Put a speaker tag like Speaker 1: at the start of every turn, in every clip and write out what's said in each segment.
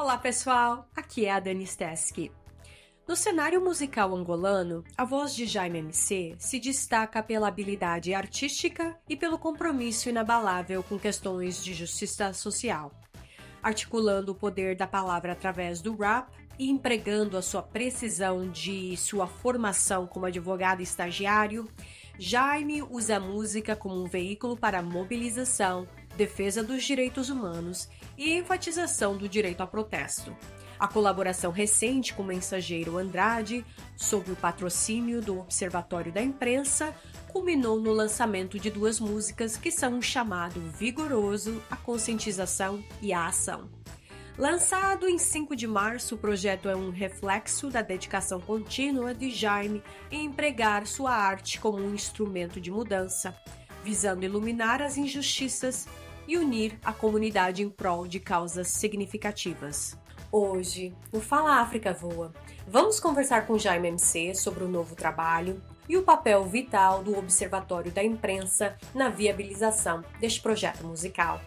Speaker 1: Olá pessoal, aqui é a Dani Steski. No cenário musical angolano, a voz de Jaime MC se destaca pela habilidade artística e pelo compromisso inabalável com questões de justiça social, articulando o poder da palavra através do rap e empregando a sua precisão de sua formação como advogado estagiário. Jaime usa a música como um veículo para mobilização, defesa dos direitos humanos e a enfatização do direito a protesto. A colaboração recente com o mensageiro Andrade, sob o patrocínio do Observatório da Imprensa, culminou no lançamento de duas músicas que são um chamado vigoroso à conscientização e à ação. Lançado em 5 de março, o projeto é um reflexo da dedicação contínua de Jaime em empregar sua arte como um instrumento de mudança, visando iluminar as injustiças e unir a comunidade em prol de causas significativas. Hoje, no Fala África Voa, vamos conversar com Jaime MC sobre o novo trabalho e o papel vital do Observatório da Imprensa na viabilização deste projeto musical.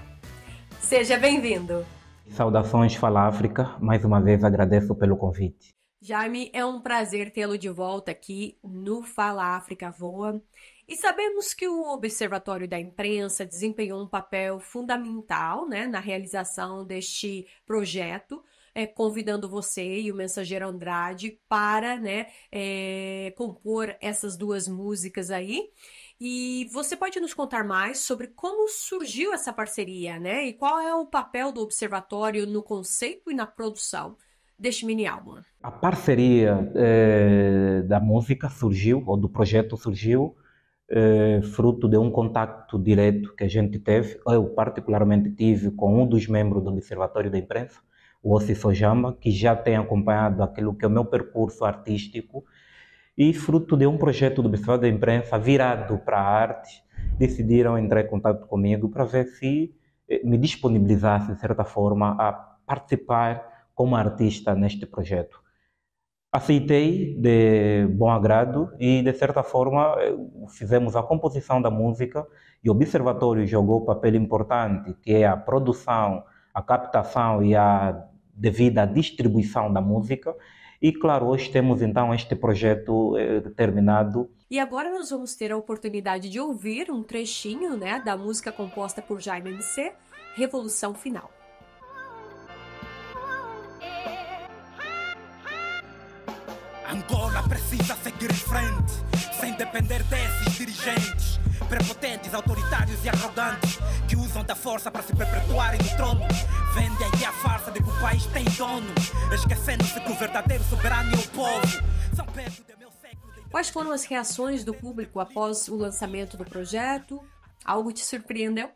Speaker 1: Seja bem-vindo!
Speaker 2: Saudações Fala África, mais uma vez agradeço pelo convite.
Speaker 1: Jaime, é um prazer tê-lo de volta aqui no Fala África Voa. E sabemos que o Observatório da Imprensa desempenhou um papel fundamental né, na realização deste projeto, é, convidando você e o Mensageiro Andrade para né, é, compor essas duas músicas aí. E você pode nos contar mais sobre como surgiu essa parceria, né? E qual é o papel do Observatório no conceito e na produção deste mini álbum.
Speaker 2: A parceria eh, da música surgiu, ou do projeto surgiu, eh, fruto de um contato direto que a gente teve, eu particularmente tive com um dos membros do Observatório da Imprensa, o Ossi Sojama, que já tem acompanhado aquilo que é o meu percurso artístico, e fruto de um projeto do Observatório da Imprensa virado para a arte, decidiram entrar em contato comigo para ver se eh, me disponibilizasse, de certa forma, a participar como artista neste projeto. Aceitei de bom agrado e, de certa forma, fizemos a composição da música e o Observatório jogou um papel importante, que é a produção, a captação e a devida distribuição da música. E, claro, hoje temos então este projeto eh, terminado.
Speaker 1: E agora nós vamos ter a oportunidade de ouvir um trechinho né, da música composta por Jaime MC, Revolução Final.
Speaker 2: precisa seguir em frente, sem depender desses dirigentes prepotentes, autoritários e arrogantes que usam da força para se perpetuarem no trono. Vende aí a farsa de que o país tem dono, esquecendo-se que o verdadeiro soberano é o povo. São meu
Speaker 1: século. De... Quais foram as reações do público após o lançamento do projeto? Algo te surpreendeu?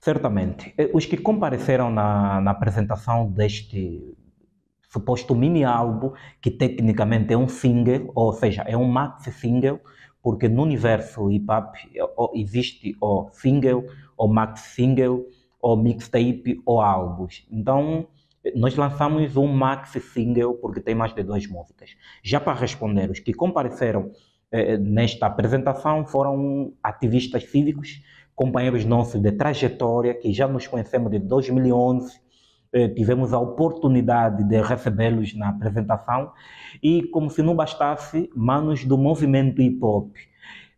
Speaker 2: Certamente. Eh, os que compareceram na, na apresentação deste suposto mini álbum, que tecnicamente é um single, ou seja, é um maxi single, porque no universo hip hop é, existe ou single, ou maxi single, ou mixtape, ou álbuns. Então, nós lançamos um maxi single porque tem mais de duas músicas. Já para responder, os que compareceram eh, eh nesta apresentação foram ativistas cívicos, companheiros nossos de trajetória, que já nos conhecemos de 2011 eh, tivemos a oportunidade de recebê-los na apresentação e, como se não bastasse, manos do movimento hip hop,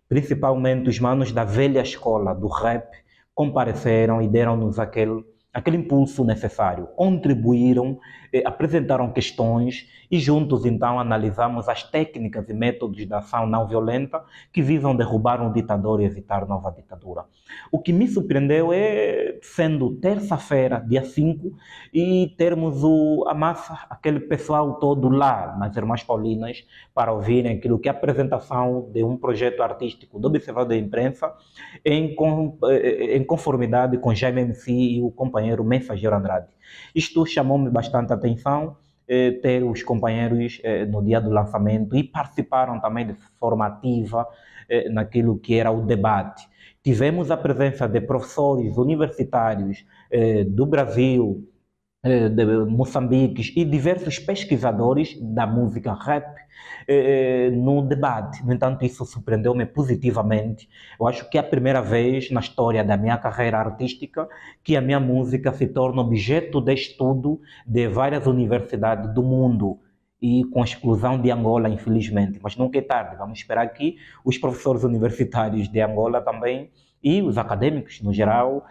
Speaker 2: principalmente os manos da velha escola do rap, compareceram e deram-nos aquele aquele impulso necessário, contribuíram, eh, apresentaram questões e juntos então analisamos as técnicas e métodos da ação não violenta que visam derrubar um ditador e evitar nova ditadura. O que me surpreendeu é, sendo terça-feira, dia 5, e termos o, a massa, aquele pessoal todo lá nas Irmãs Paulinas para ouvirem aquilo que é a apresentação de um projeto artístico do Observador da Imprensa em, com, eh, eh, em conformidade com o GMMC e o companheiro companheiro Mensageiro Andrade. Isto chamou-me bastante atenção eh, ter os companheiros eh, no dia do lançamento e participaram também de forma ativa eh, naquilo que era o debate. Tivemos a presença de professores universitários eh, do Brasil, eh, de Moçambique e diversos pesquisadores da música rap eh, eh, no debate. No entanto, isso surpreendeu-me positivamente. Eu acho que é a primeira vez na história da minha carreira artística que a minha música se torna objeto de estudo de várias universidades do mundo e com a exclusão de Angola, infelizmente. Mas nunca é tarde, vamos esperar que os professores universitários de Angola também e os acadêmicos, no geral,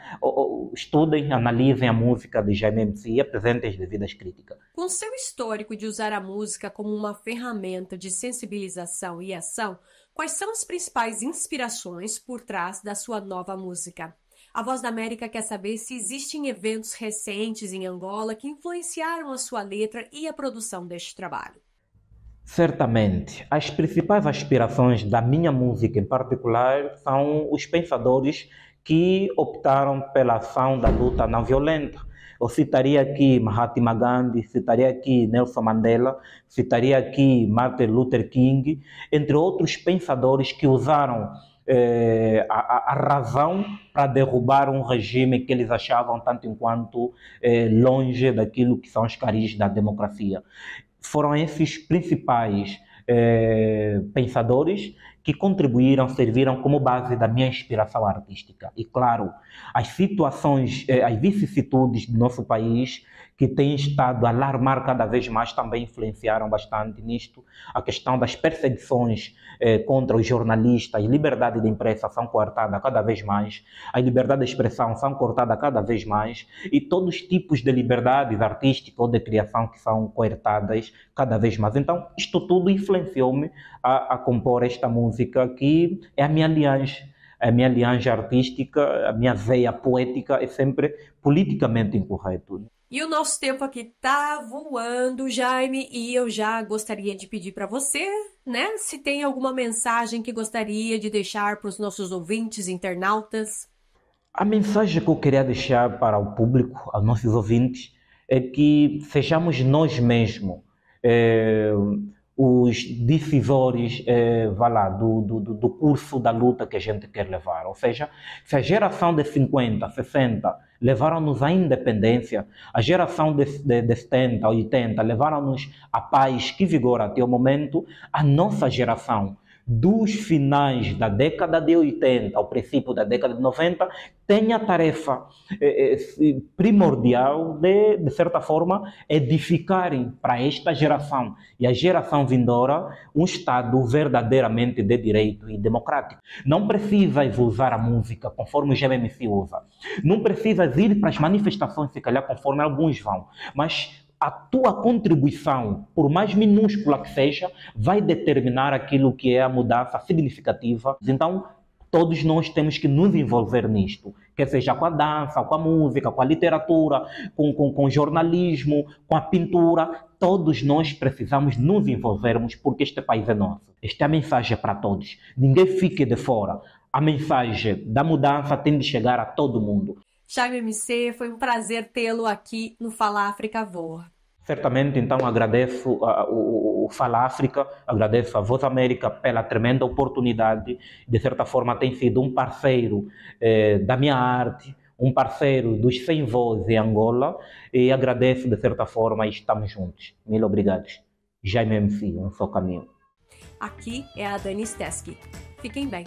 Speaker 2: estudem, analisem a música de Jaime MC e apresentem as devidas críticas.
Speaker 1: Com seu histórico de usar a música como uma ferramenta de sensibilização e ação, quais são as principais inspirações por trás da sua nova música? A Voz da América quer saber se existem eventos recentes em Angola que influenciaram a sua letra e a produção deste trabalho.
Speaker 2: Certamente, as principais aspirações da minha música em particular são os pensadores que optaram pela ação da luta não violenta. Eu citaria aqui Mahatma Gandhi, citaria aqui Nelson Mandela, citaria aqui Martin Luther King, entre outros pensadores que usaram eh, a, a, razão para derrubar um regime que eles achavam tanto enquanto eh, longe daquilo que são os cariz da democracia foram esses principais é, pensadores que contribuíram, serviram como base da minha inspiração artística. E claro, as situações, é, as vicissitudes do nosso país que têm estado a alarmar cada vez mais, também influenciaram bastante nisto. A questão das perseguições eh, contra os jornalistas, liberdade de imprensa são cortada cada vez mais, a liberdade de expressão são cortada cada vez mais, e todos os tipos de liberdades artísticas ou de criação que são coertadas cada vez mais. Então, isto tudo influenciou-me a, a compor esta música que é a minha aliança a minha aliança artística, a minha veia poética é sempre politicamente incorreto.
Speaker 1: E o nosso tempo aqui tá voando, Jaime, e eu já gostaria de pedir para você, né, se tem alguma mensagem que gostaria de deixar para os nossos ouvintes, internautas.
Speaker 2: A mensagem que eu queria deixar para o público, aos nossos ouvintes, é que sejamos nós mesmos é, os decisores é, lá, do, do, do curso da luta que a gente quer levar. Ou seja, se a geração de 50, 60, levaram-nos à independência. A geração de, de, de 70, 80 levaram-nos à paz que vigora até o momento, a nossa geração dos finais da década de 80 ao princípio da década de 90 tem a tarefa eh, eh, primordial de, de certa forma, edificarem para esta geração e a geração vindoura um Estado verdadeiramente de direito e democrático. Não precisas usar a música conforme o GMMC usa. Não precisas ir para as manifestações, se calhar, conforme alguns vão. Mas a tua contribuição, por mais minúscula que seja, vai determinar aquilo que é a mudança significativa. Então, todos nós temos que nos envolver nisto, quer seja com a dança, com a música, com a literatura, com, com, com jornalismo, com a pintura. Todos nós precisamos nos envolvermos porque este país é nosso. Esta é a mensagem para todos. Ninguém fique de fora. A mensagem da mudança tem de chegar a todo mundo.
Speaker 1: Jaime MC, foi um prazer tê-lo aqui no Fala África Voa.
Speaker 2: Certamente, então, agradeço uh, o, o Fala África, agradeço a Voz América pela tremenda oportunidade. De certa forma, tem sido um parceiro eh, da minha arte, um parceiro dos Sem Voz em Angola. E agradeço, de certa forma, e estamos juntos. Mil obrigados. Jaime MC, um só caminho.
Speaker 1: Aqui é a Dani Steski. Fiquem bem.